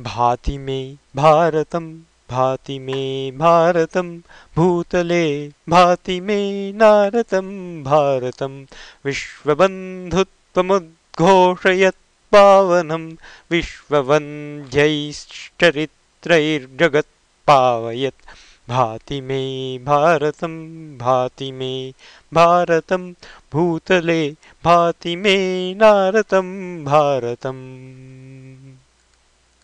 भाति मे भारत भाति मे भारत भूतले भाति मे नारतं भारतं विश्वबन्धुत्वमुद्घोषयत् पावनं विश्ववन्द्यैश्चरित्रैर्जगत् पावयत् भाति मे भारत भाति मे भारत भूतले भाति मे नारतं भारत